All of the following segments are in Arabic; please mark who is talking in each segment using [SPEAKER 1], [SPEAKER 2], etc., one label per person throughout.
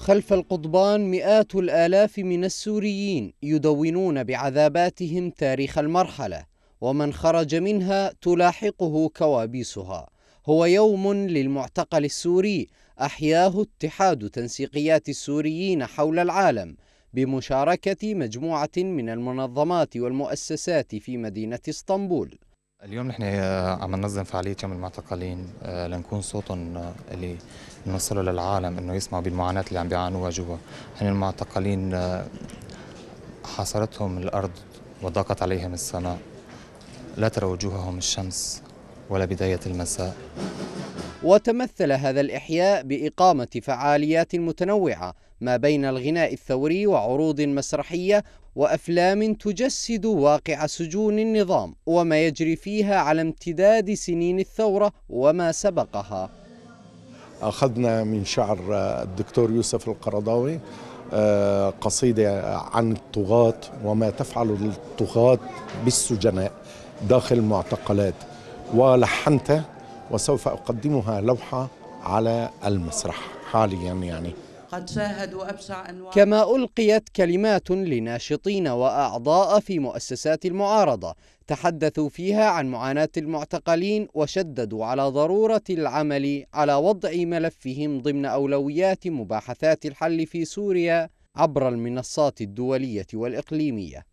[SPEAKER 1] خلف القضبان مئات الآلاف من السوريين يدونون بعذاباتهم تاريخ المرحلة ومن خرج منها تلاحقه كوابيسها هو يوم للمعتقل السوري أحياه اتحاد تنسيقيات السوريين حول العالم بمشاركة مجموعة من المنظمات والمؤسسات في مدينة اسطنبول
[SPEAKER 2] اليوم نحن آه، عم ننظم فعالية يوم المعتقلين آه، لنكون صوت آه، اللي نوصله للعالم انه يسمعوا بالمعاناة اللي عم بيعانوها جوا، هن المعتقلين حاصرتهم الارض وضاقت عليهم السماء لا ترى وجوههم الشمس ولا بداية المساء
[SPEAKER 1] وتمثل هذا الإحياء بإقامة فعاليات متنوعة ما بين الغناء الثوري وعروض مسرحية وأفلام تجسد واقع سجون النظام وما يجري فيها على امتداد سنين الثورة وما سبقها
[SPEAKER 2] أخذنا من شعر الدكتور يوسف القرضاوي آه، قصيدة عن الطغاة وما تفعل الطغاة بالسجناء داخل المعتقلات ولحنتها وسوف أقدمها لوحة على المسرح
[SPEAKER 1] حاليا يعني قد شاهدوا أبشع أنواع كما ألقيت كلمات لناشطين وأعضاء في مؤسسات المعارضة تحدثوا فيها عن معاناة المعتقلين وشددوا على ضرورة العمل على وضع ملفهم ضمن أولويات مباحثات الحل في سوريا عبر المنصات الدولية والإقليمية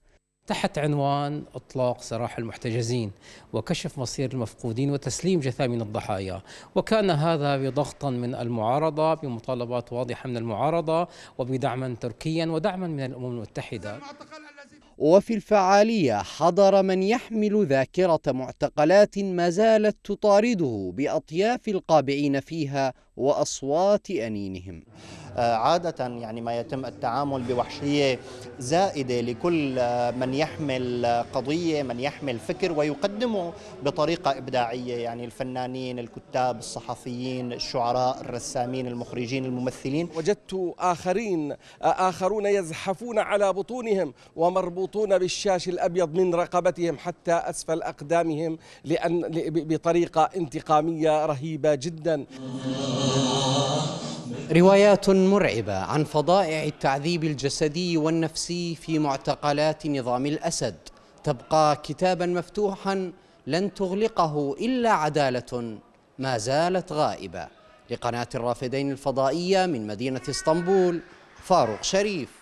[SPEAKER 1] تحت عنوان اطلاق سراح المحتجزين وكشف مصير المفقودين وتسليم جثامين الضحايا وكان هذا بضغط من المعارضه بمطالبات واضحه من المعارضه وبدعما تركيا ودعما من الامم المتحده وفي الفعاليه حضر من يحمل ذاكره معتقلات ما زالت تطارده باطياف القابعين فيها وأصوات أنينهم آه، عادة يعني ما يتم التعامل بوحشية زائدة لكل آه، من يحمل آه، قضية من يحمل فكر ويقدمه بطريقة إبداعية يعني الفنانين الكتاب الصحفيين الشعراء الرسامين المخرجين الممثلين وجدت آخرين آخرون يزحفون على بطونهم ومربوطون بالشاش الأبيض من رقبتهم حتى أسفل أقدامهم لأن بطريقة انتقامية رهيبة جدا روايات مرعبة عن فضائع التعذيب الجسدي والنفسي في معتقلات نظام الأسد تبقى كتابا مفتوحا لن تغلقه إلا عدالة ما زالت غائبة لقناة الرافدين الفضائية من مدينة اسطنبول فاروق شريف